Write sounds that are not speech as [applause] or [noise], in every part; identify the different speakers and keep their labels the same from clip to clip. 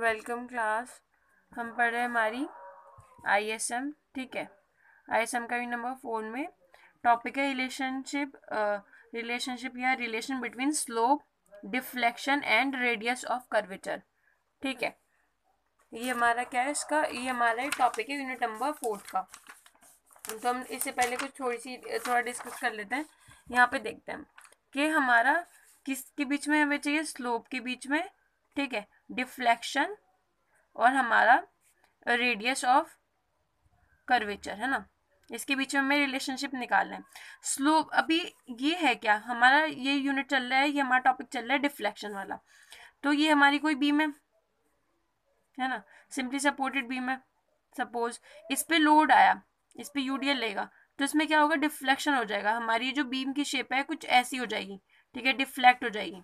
Speaker 1: welcome class हम पढ़ रहे हैं हमारी आईएसएम ठीक है आईएसएम का भी नंबर फोर में टॉपिक है रिलेशनशिप रिलेशनशिप या relation between slope deflection and radius of curvature ठीक है ये हमारा क्या है इसका ये हमारा टॉपिक है यूनिट नंबर फोर्थ का तो हम इससे पहले कुछ थोड़ी सी थोड़ा डिस्कस कर लेते हैं यहाँ पे देखते हैं कि हमारा किसके बीच में हमें चाहिए स्लोप के बीच में ठीक है डिफ्लेक्शन और हमारा रेडियस ऑफ कर्वेचर है ना इसके बीच में हमें रिलेशनशिप निकाल लें स्लोप अभी ये है क्या हमारा ये यूनिट चल रहा है ये हमारा टॉपिक चल रहा है डिफ्लेक्शन वाला तो ये हमारी कोई बीम है है ना सिंपली सपोर्टेड बीम है सपोज इस पर लोड आया इस पर यूडीएल लेगा तो इसमें क्या होगा डिफ्लेक्शन हो जाएगा हमारी जो बीम की शेप है कुछ ऐसी हो जाएगी ठीक है डिफ्लेक्ट हो जाएगी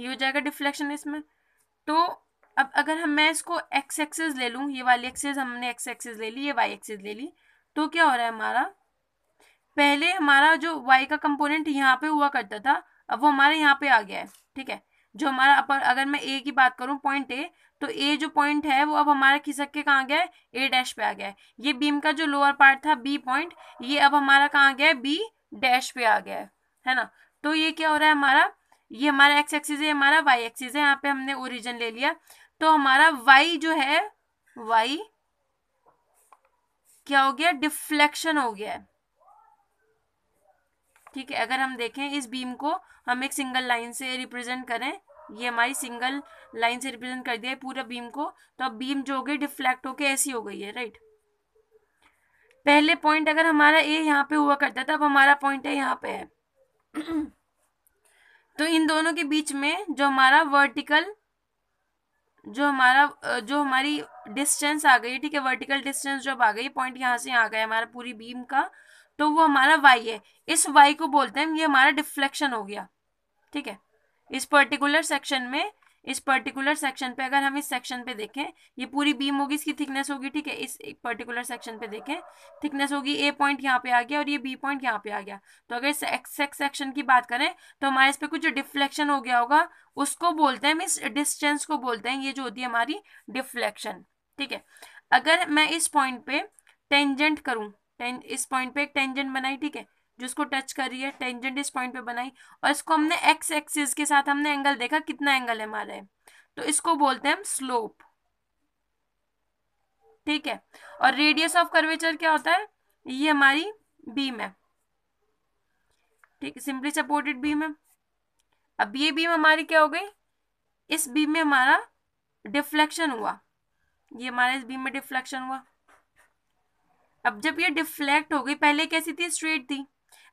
Speaker 1: ये हो जाएगा डिफ्लेक्शन इसमें तो अब अगर हम मैं इसको एक्स एक्सेस ले लूँ ये वाली एक्सेस हमने एक्स एक्सेस ले ली ये वाई एक्सेस ले ली तो क्या हो रहा है हमारा पहले हमारा जो वाई का कंपोनेंट यहाँ पे हुआ करता था अब वो हमारे यहाँ पे आ गया है ठीक है जो हमारा अपर अगर मैं ए की बात करूँ पॉइंट ए तो ए जो पॉइंट है वो अब हमारा खिसक के कहाँ गया है ए डैश पे आ गया है ये बीम का जो लोअर पार्ट था बी पॉइंट ये अब हमारा कहाँ गया है बी डैश पे आ गया है है ना तो ये क्या हो रहा है हमारा ये हमारा एक्स एक्सिस है हमारा वाई एक्सिस है यहाँ पे हमने ओरिजिन ले लिया तो हमारा वाई जो है वाई क्या हो गया डिफ्लेक्शन हो गया ठीक है अगर हम देखें इस बीम को हम एक सिंगल लाइन से रिप्रेजेंट करें ये हमारी सिंगल लाइन से रिप्रेजेंट कर दिया है पूरा बीम को तो अब बीम जो हो गई डिफ्लेक्ट होके ऐसी हो गई है राइट पहले पॉइंट अगर हमारा ए यहाँ पे हुआ करता था अब हमारा पॉइंट है यहाँ पे है [clears throat] तो इन दोनों के बीच में जो हमारा वर्टिकल जो हमारा जो हमारी डिस्टेंस आ गई ठीक है वर्टिकल डिस्टेंस जब आ गई पॉइंट यहाँ से आ गया हमारा पूरी बीम का तो वो हमारा वाई है इस वाई को बोलते हैं ये हमारा डिफ्लेक्शन हो गया ठीक है इस पर्टिकुलर सेक्शन में इस पर्टिकुलर सेक्शन पे अगर हम इस सेक्शन पे देखें ये पूरी बीम होगी इसकी थिकनेस होगी ठीक है इस पर्टिकुलर सेक्शन पे देखें थिकनेस होगी ए पॉइंट यहाँ पे आ गया और ये बी पॉइंट यहाँ पे आ गया तो अगर इस एक्स एक्स सेक्शन की बात करें तो हमारे इस पर कुछ डिफ्लेक्शन हो गया होगा उसको बोलते हैं इस डिस्टेंस को बोलते हैं ये जो होती है हमारी डिफ्लेक्शन ठीक है अगर मैं इस पॉइंट पे टेंजेंट करूँ इस पॉइंट पे एक टेंजेंट बनाई ठीक है जिसको टच कर रही है टेंजेंट इस पॉइंट पे बनाई और इसको हमने एक्स एक्सिस के साथ हमने एंगल देखा कितना एंगल है हमारा है तो इसको बोलते हैं हम स्लोप ठीक है और रेडियस ऑफ कर्वेचर क्या होता है ये हमारी बीम है ठीक है सिंपली सपोर्टेड बीम है अब ये बीम हमारी क्या हो गई इस बीम में हमारा डिफ्लेक्शन हुआ ये हमारे इस बीम में डिफ्लेक्शन हुआ अब जब ये डिफ्लेक्ट हो गई पहले कैसी थी स्ट्रेट थी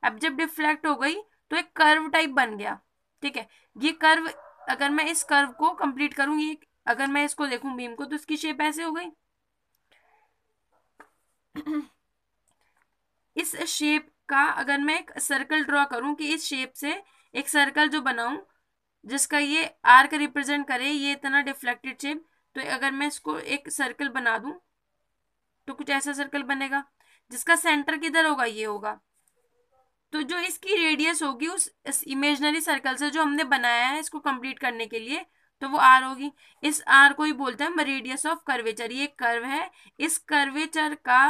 Speaker 1: अब जब डिफ्लेक्ट हो गई तो एक कर्व टाइप बन गया ठीक है ये कर्व अगर मैं इस कर्व को कंप्लीट करूँ ये अगर मैं इसको देखूं बीम को तो इसकी शेप ऐसे हो गई [clears throat] इस शेप का अगर मैं एक सर्कल ड्रॉ करूं कि इस शेप से एक सर्कल जो बनाऊं जिसका ये आर्क रिप्रेजेंट करे ये इतना डिफ्लेक्टेड शेप तो अगर मैं इसको एक सर्कल बना दूं तो कुछ ऐसा सर्कल बनेगा जिसका सेंटर किधर होगा ये होगा तो जो इसकी रेडियस होगी उस, इमेजनरी सर्कल से जो हमने बनाया है इसको कंप्लीट करने के लिए तो वो आर होगी इस आर को ही बोलते हैं रेडियस ऑफ कर्वेचर ये कर्व है इस कर्वेचर का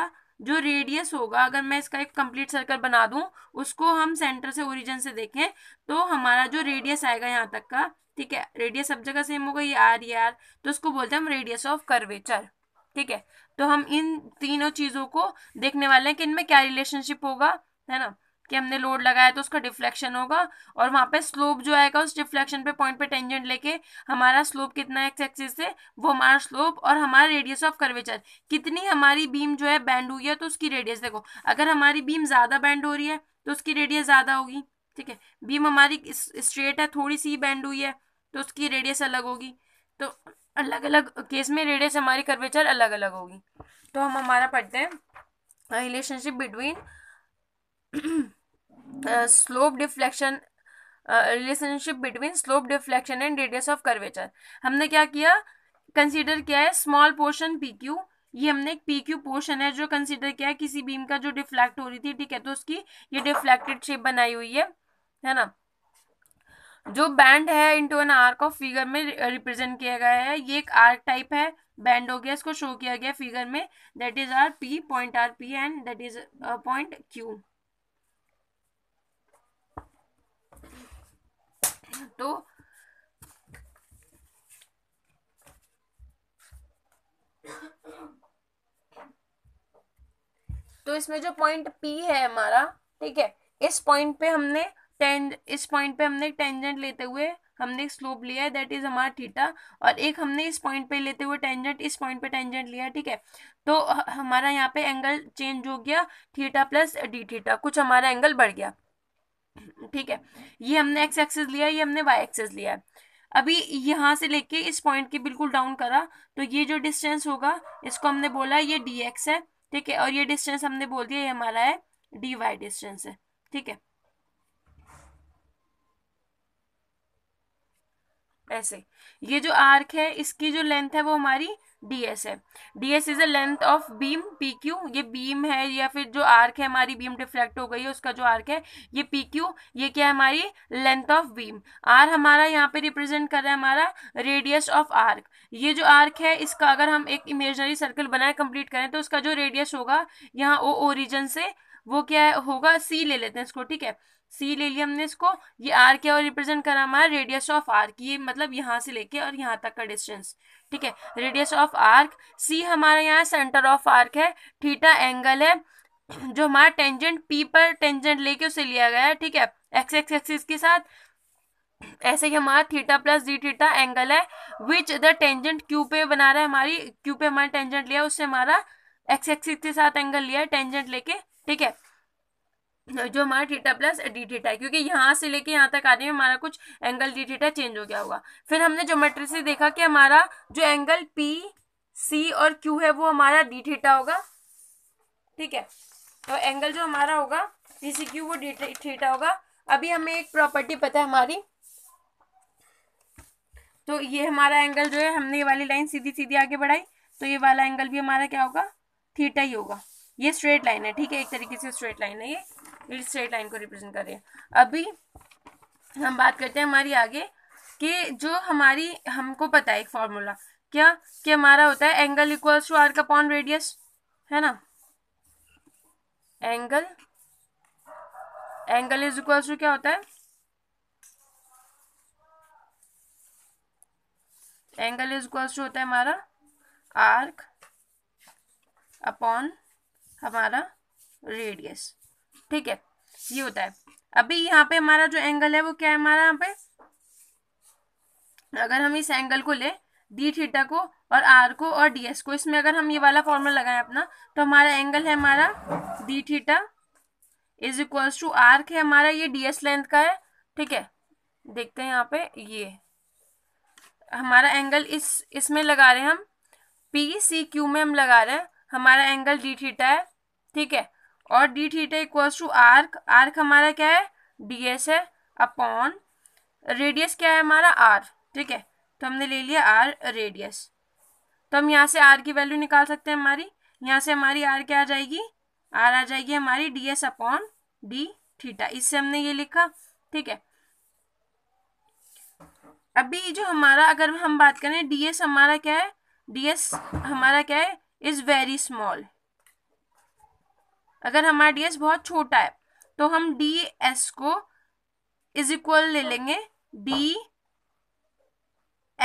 Speaker 1: जो रेडियस होगा अगर मैं इसका एक कंप्लीट सर्कल बना दूं उसको हम सेंटर से ओरिजिन से देखें तो हमारा जो रेडियस आएगा यहाँ तक का ठीक है रेडियस सब जगह सेम होगा ये आर ये आर तो उसको बोलते हैं हम रेडियस ऑफ कर्वेचर ठीक है तो हम इन तीनों चीज़ों को देखने वाले हैं कि इनमें क्या रिलेशनशिप होगा है ना कि हमने लोड लगाया तो उसका डिफ्लेक्शन होगा और वहाँ पे स्लोप जो आएगा उस डिफ्लेक्शन पे पॉइंट पे टेंजेंट लेके हमारा स्लोप कितना है एक्स एक्सिस से वो हमारा स्लोप और हमारा रेडियस ऑफ कर्वेचर कितनी हमारी बीम जो है बैंड हुई है तो उसकी रेडियस देखो अगर हमारी बीम ज़्यादा बैंड हो रही है तो उसकी रेडियस ज़्यादा होगी ठीक है बीम हमारी स्ट्रेट है थोड़ी सी बैंड हुई है तो उसकी रेडियस अलग होगी तो अलग अलग केस में रेडियस हमारी कर्वेचर अलग अलग होगी तो हम हमारा पढ़ते हैं relationship between slope deflection relationship between slope deflection and radius of curvature हमने क्या किया कंसीडर किया है स्मॉल पोर्शन पी क्यू ये हमने एक पी क्यू पोर्शन है जो कंसीडर किया है किसी बीम का जो डिफ्लेक्ट हो रही थी ठीक है तो उसकी ये डिफ्लेक्टेड शेप बनाई हुई है है ना जो बैंड है into an arc of figure में रिप्रेजेंट किया गया है ये एक आर्क टाइप है बैंड हो गया इसको शो किया गया फिगर में that is R P point R P and that is point Q तो तो इसमें जो पॉइंट पी है हमारा ठीक है इस पॉइंट पे हमने टें इस पॉइंट पे हमने टेंजेंट लेते हुए हमने एक स्लोप लिया है दैट इज हमारा थीटा और एक हमने इस पॉइंट पे लेते हुए टेंजेंट इस पॉइंट पे टेंजेंट लिया ठीक है तो हमारा यहाँ पे एंगल चेंज हो गया थीटा प्लस डी थीटा कुछ हमारा एंगल बढ़ गया ठीक है ये हमने एक्स एक्सेस लिया ये हमने वाई एक्सेस लिया है अभी यहाँ से लेके इस पॉइंट के बिल्कुल डाउन करा तो ये जो डिस्टेंस होगा इसको हमने बोला ये डी एक्स है ठीक है और ये डिस्टेंस हमने बोल दिया ये हमारा है डी वाई डिस्टेंस है ठीक है ऐसे ये जो आर्क है इसकी जो लेंथ है वो हमारी डीएस है D S is a length of beam P Q ये बीम है या फिर जो आर्क है हमारी बीम डिफ्लेक्ट हो गई है उसका जो आर्क है ये पी क्यू ये क्या है हमारी लेंथ ऑफ बीम आर हमारा यहाँ पे रिप्रेजेंट कर रहा है हमारा रेडियस ऑफ आर्क ये जो आर्क है इसका अगर हम एक इमेजनरी सर्कल बनाए कंप्लीट करें तो उसका जो रेडियस होगा यहाँ ओ ओरिजन से वो क्या होगा सी ले लेते हैं इसको ठीक है सी ले लिया हमने इसको ये आर क्या और रिप्रेजेंट करा हमारा रेडियस ऑफ आर्क ये मतलब यहाँ से लेके और यहाँ तक का डिस्टेंस ठीक है रेडियस ऑफ आर्क सी हमारे यहाँ सेंटर ऑफ आर्क है थीटा एंगल है जो हमारा टेंजेंट पी पर टेंजेंट लेके उसे लिया गया है ठीक है एक्स एक्स एक्सिस के साथ ऐसे ही हमारा theta plus D theta angle है विच द टेंजेंट क्यू पे बना रहा है हमारी क्यू पे हमारा टेंजेंट लिया उससे हमारा एक्स एक्सिस के साथ एंगल लिया है टेंजेंट लेके ठीक है जो हमारा थीटा प्लस डी थीटा है क्योंकि यहाँ से लेके यहाँ तक आने में हमारा कुछ एंगल डी थीटा चेंज हो गया होगा फिर हमने ज्योमेट्री से देखा कि हमारा जो एंगल पी सी और क्यू है वो हमारा डी थीटा होगा ठीक है तो एंगल जो हमारा होगा पी सी क्यू वो डी थीटा होगा अभी हमें एक प्रॉपर्टी पता है हमारी तो ये हमारा एंगल जो है हमने ये वाली लाइन सीधी सीधी आगे बढ़ाई तो ये वाला एंगल भी हमारा क्या होगा थीटा ही होगा ये स्ट्रेट लाइन है ठीक है एक तरीके से स्ट्रेट लाइन है ये स्ट्रेट लाइन को रिप्रेजेंट कर रही है अभी हम बात करते हैं हमारी आगे कि जो हमारी हमको पता है एक फॉर्मूला क्या कि हमारा होता है एंगल इक्वल्स टू आर का पॉन रेडियस है ना angle angle is equal to क्या होता है एंगल इज इक्वल टू होता है हमारा आर्क अपॉन हमारा रेडियस ठीक है ये होता है अभी यहाँ पे हमारा जो एंगल है वो क्या है हमारा यहाँ पे अगर हम इस एंगल को ले डी थीटा को और आर को और डी एस को इसमें अगर हम ये वाला फॉर्मूला लगाएं अपना तो हमारा एंगल है हमारा D theta is equals to R के हमारा ये डी एस लेंथ का है ठीक है देखते हैं यहाँ पे ये हमारा एंगल इस इसमें लगा रहे हैं हम पी सी क्यू में हम लगा रहे हैं हमारा एंगल डी थीटा है ठीक है और D theta equals to arc arc हमारा क्या है डी एस है अपॉन रेडियस क्या है हमारा आर ठीक है तो हमने ले लिया आर रेडियस तो हम यहाँ से आर की वैल्यू निकाल सकते हैं हमारी यहाँ से हमारी आर क्या आ जाएगी आर आ जाएगी हमारी D S upon D theta इससे हमने ये लिखा ठीक है अभी जो हमारा अगर हम बात करें डी एस हमारा क्या है डी एस हमारा क्या है इज़ वेरी स्मॉल अगर हमारा डी बहुत छोटा है तो हम डी एस को इज इक्वल ले लेंगे डी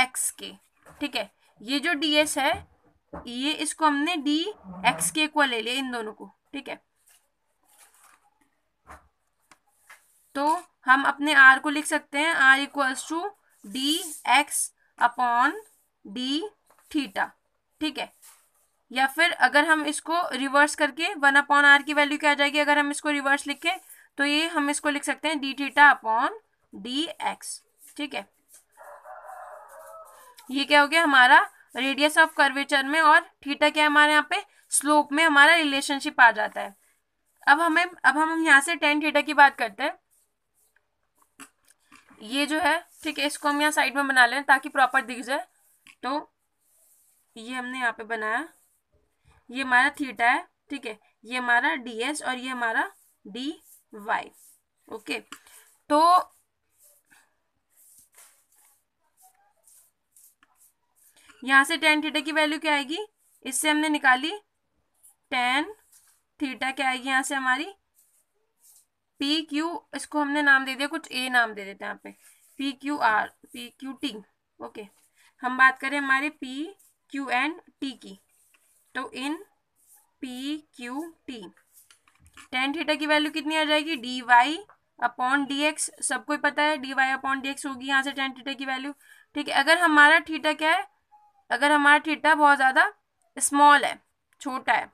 Speaker 1: एक्स के ठीक है ये जो डी है ये इसको हमने डी एक्स के इक्वल ले लिया इन दोनों को ठीक है तो हम अपने आर को लिख सकते हैं R equals to D X upon D theta ठीक है या फिर अगर हम इसको रिवर्स करके वन अपॉन आर की वैल्यू क्या आ जाएगी अगर हम इसको रिवर्स लिखें तो ये हम इसको लिख सकते हैं D theta upon D X ठीक है ये क्या हो गया हमारा रेडियस ऑफ कर्वेचर में और थीटा क्या हमारे यहाँ पे स्लोप में हमारा रिलेशनशिप आ जाता है अब हमें अब हम यहाँ से टेन थीटा की बात करते हैं ये जो है ठीक है इसको हम यहाँ साइड में बना लें ताकि प्रॉपर दिख जाए तो ये हमने यहाँ पे बनाया ये हमारा थीटा है ठीक है ये हमारा डी एच और ये हमारा डी वाई ओके तो यहां से टेन थीटा की वैल्यू क्या आएगी इससे हमने निकाली टेन थीटा क्या आएगी यहाँ से हमारी पी क्यू इसको हमने नाम दे दिया कुछ ए नाम दे देते हैं यहाँ पे P Q R P Q T okay हम बात करें हमारे पी क्यू एंड टी की तो in P Q T tan theta की वैल्यू कितनी आ जाएगी D Y upon D X सबको पता है D Y upon D X होगी यहाँ से टेन थीटा की वैल्यू ठीक है अगर हमारा थीटा क्या है अगर हमारा थीटा बहुत ज़्यादा स्मॉल है छोटा है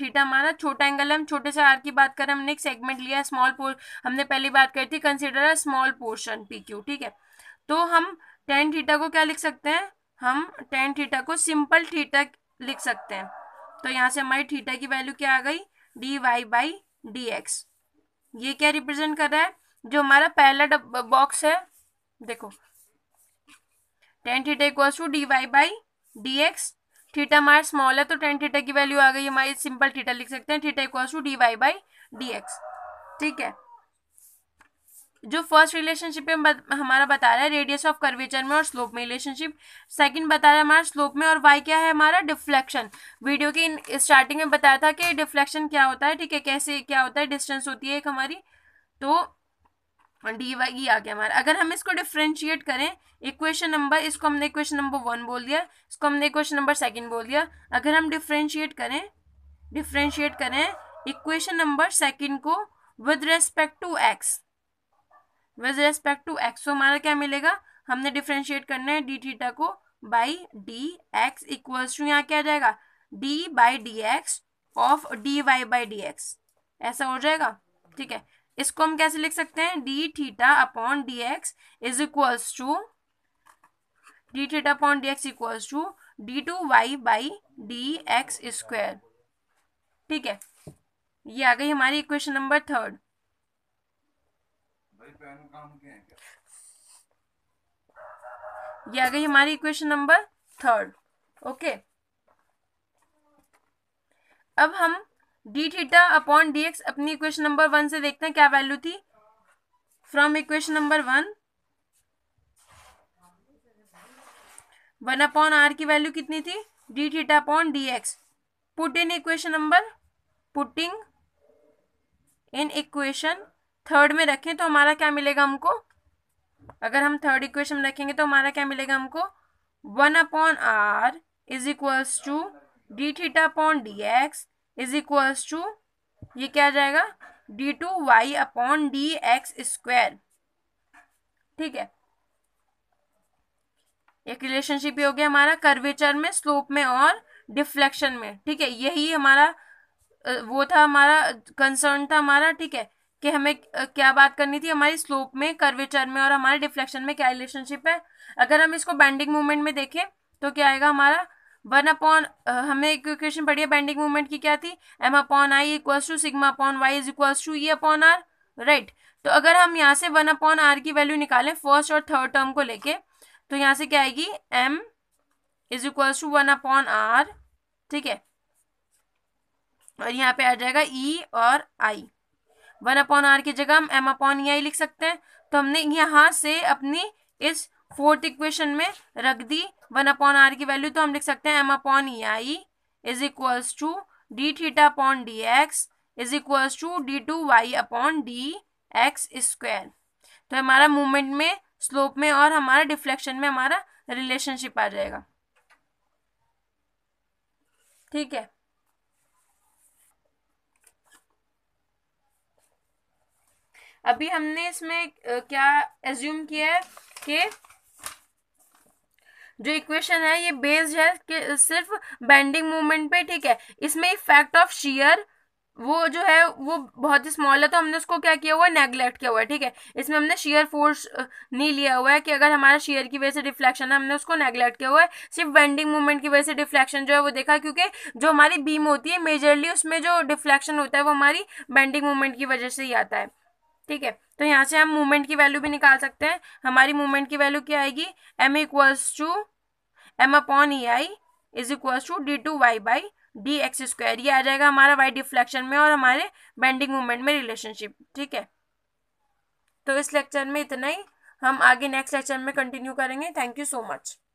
Speaker 1: थीटा हमारा छोटा एंगल हम छोटे से आर की बात करें हमने एक सेगमेंट लिया स्मॉल पोर्शन हमने पहली बात करी थी consider a small portion P Q ठीक है तो हम टेन थीटा को क्या लिख सकते हैं हम टेन थीटा को सिंपल थीटा लिख सकते हैं तो यहाँ से हमारी थीटा की वैल्यू क्या आ गई D Y by D X ये क्या रिप्रेजेंट कर रहा है जो हमारा पहला बॉक्स है देखो tan theta equal to D Y by D X theta हमारा स्मॉल है तो टेन थीटा की वैल्यू आ गई हमारी सिंपल थीटा लिख सकते हैं theta equal to D Y by D X ठीक है जो फर्स्ट रिलेशनशिप में हमारा बता रहा है रेडियस ऑफ कर्वेचर में और स्लोप में रिलेशनशिप सेकंड बता रहा है हमारा स्लोप में और वाई क्या है हमारा डिफ्लेक्शन वीडियो की स्टार्टिंग में बताया था कि डिफ्लेक्शन क्या होता है ठीक है कैसे क्या होता है डिस्टेंस होती है एक हमारी तो डी वाई ई आ गया हमारा अगर हम इसको डिफ्रेंशिएट करें इक्वेशन नंबर इसको हमने इक्वेशन नंबर वन बोल दिया इसको हमने इक्वेशन नंबर सेकेंड बोल दिया अगर हम डिफ्रेंशिएट करें डिफ्रेंशिएट करें इक्वेशन नंबर सेकेंड को with respect to X with respect to X हमारा क्या मिलेगा हमने डिफ्रेंशिएट करना है डी थीटा को by D X equals to यहाँ क्या जाएगा D by D X of D Y by D X ऐसा हो जाएगा ठीक है इसको हम कैसे लिख सकते हैं D theta upon D X is equals to D theta upon D X equals to D two Y by D X square ठीक है ये आ गई हमारी इक्वेशन नंबर थर्ड ये आ गई हमारी इक्वेशन नंबर थर्ड ओके अब हम D theta upon D X अपनी इक्वेशन नंबर वन से देखते हैं क्या वैल्यू थी from equation number one one upon R की वैल्यू कितनी थी D theta upon D X put in equation number putting in equation third में रखें तो हमारा क्या मिलेगा हमको अगर हम थर्ड इक्वेशन में रखेंगे तो हमारा क्या मिलेगा हमको one upon R is equals to D theta upon D X is equals to ये क्या आ जाएगा D two Y upon D X square ठीक है एक रिलेशनशिप ये हो गया हमारा कर्वेचर में स्लोप में और डिफ्लेक्शन में ठीक है यही हमारा वो था हमारा कंसर्न था हमारा ठीक है कि हमें क्या बात करनी थी हमारी स्लोप में कर्वेचर में और हमारे डिफ्लेक्शन में क्या रिलेशनशिप है अगर हम इसको बैंडिंग मूवमेंट में देखें तो क्या आएगा हमारा वन अपॉन हमने एक इक्वेशन पढ़ी है बैंडिंग मूवमेंट की क्या थी M upon I equals to sigma upon Y is equals to E upon R right तो अगर हम यहाँ से वन अपॉन आर की वैल्यू निकालें फर्स्ट और थर्ड टर्म को लेके तो यहाँ से क्या आएगी M is equals to one upon R ठीक है और यहाँ पे आ जाएगा ई e और आई वन अपॉन आर की जगह हम एम अपॉन ई आई लिख सकते हैं तो हमने यहाँ से अपनी इस फोर्थ इक्वेशन में रख दी वन अपॉन आर की वैल्यू तो हम लिख सकते हैं M upon E I is equals to D theta upon D X is equals to D two Y upon D X square तो हमारा मूवमेंट में स्लोप में और हमारा डिफ्लेक्शन में हमारा रिलेशनशिप आ जाएगा ठीक है अभी हमने इसमें क्या एज्यूम किया है कि जो इक्वेशन है ये बेस्ड है कि सिर्फ बेंडिंग मूवमेंट पे ठीक है इसमें इफेक्ट ऑफ शीयर वो जो है वो बहुत ही स्मॉल है तो हमने उसको क्या किया हुआ है नेग्लेक्ट किया हुआ है ठीक है इसमें हमने शेयर फोर्स नहीं लिया हुआ है कि अगर हमारा शेयर की वजह से डिफ्लेक्शन है हमने उसको नेग्लेक्ट किया हुआ है सिर्फ बेंडिंग मूवमेंट की वजह से डिफ्लेक्शन जो है वो देखा क्योंकि जो हमारी बीम होती है मेजरली उसमें जो डिफ्लेक्शन होता है वो हमारी बेंडिंग मूवमेंट की वजह से ही आता है ठीक है तो यहाँ से हम मूवमेंट की वैल्यू भी निकाल सकते हैं हमारी मूवमेंट की वैल्यू क्या आएगी M equals to M upon E I is equals to D two Y by D X square ये आ जाएगा हमारा वाई डिफ्लेक्शन में और हमारे बेंडिंग मूवमेंट में रिलेशनशिप ठीक है तो इस लेक्चर में इतना ही हम आगे नेक्स्ट लेक्चर में कंटिन्यू करेंगे थैंक यू सो मच